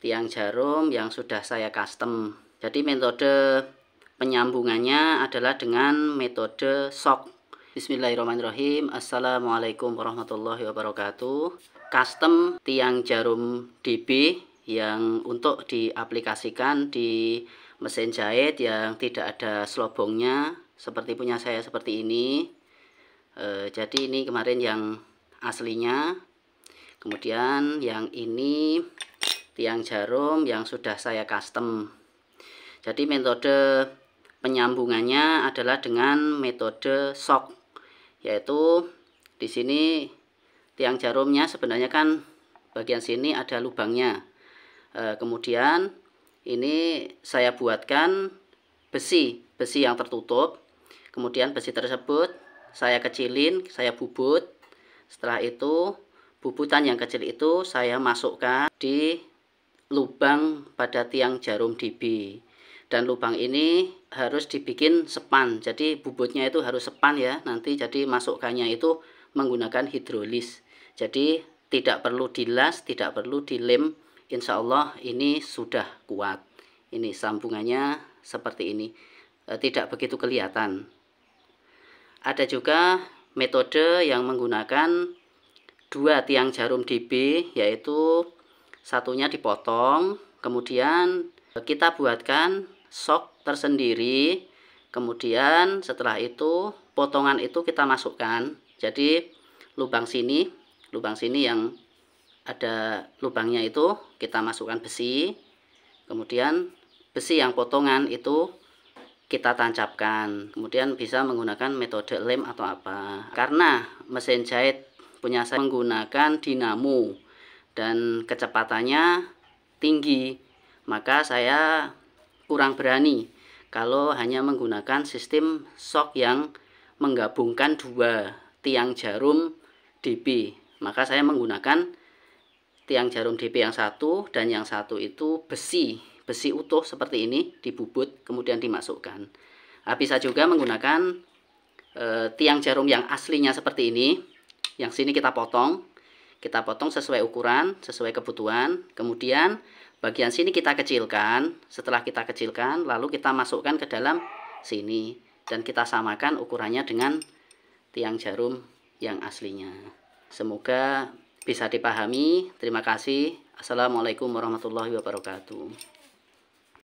tiang jarum yang sudah saya custom jadi metode penyambungannya adalah dengan metode sok. Bismillahirrahmanirrahim Assalamualaikum warahmatullahi wabarakatuh custom tiang jarum DB yang untuk diaplikasikan di mesin jahit yang tidak ada selobongnya seperti punya saya seperti ini e, jadi ini kemarin yang aslinya kemudian yang ini tiang jarum yang sudah saya custom jadi metode penyambungannya adalah dengan metode sok, yaitu di sini tiang jarumnya sebenarnya kan bagian sini ada lubangnya e, kemudian ini saya buatkan besi besi yang tertutup kemudian besi tersebut saya kecilin saya bubut setelah itu bubutan yang kecil itu saya masukkan di lubang pada tiang jarum DB dan lubang ini harus dibikin sepan jadi bubutnya itu harus sepan ya nanti jadi masukkannya itu menggunakan hidrolis jadi tidak perlu dilas tidak perlu dilem insya Allah ini sudah kuat ini sambungannya seperti ini e, tidak begitu kelihatan ada juga metode yang menggunakan dua tiang jarum DB yaitu satunya dipotong kemudian eh, kita buatkan sok tersendiri kemudian setelah itu potongan itu kita masukkan jadi lubang sini lubang sini yang ada lubangnya itu kita masukkan besi kemudian besi yang potongan itu kita tancapkan kemudian bisa menggunakan metode lem atau apa karena mesin jahit punya saya menggunakan dinamo dan kecepatannya tinggi maka saya kurang berani kalau hanya menggunakan sistem shock yang menggabungkan dua tiang jarum DP. maka saya menggunakan tiang jarum DP yang satu dan yang satu itu besi besi utuh seperti ini dibubut kemudian dimasukkan nah, bisa juga menggunakan e, tiang jarum yang aslinya seperti ini yang sini kita potong kita potong sesuai ukuran, sesuai kebutuhan. Kemudian bagian sini kita kecilkan. Setelah kita kecilkan, lalu kita masukkan ke dalam sini. Dan kita samakan ukurannya dengan tiang jarum yang aslinya. Semoga bisa dipahami. Terima kasih. Assalamualaikum warahmatullahi wabarakatuh.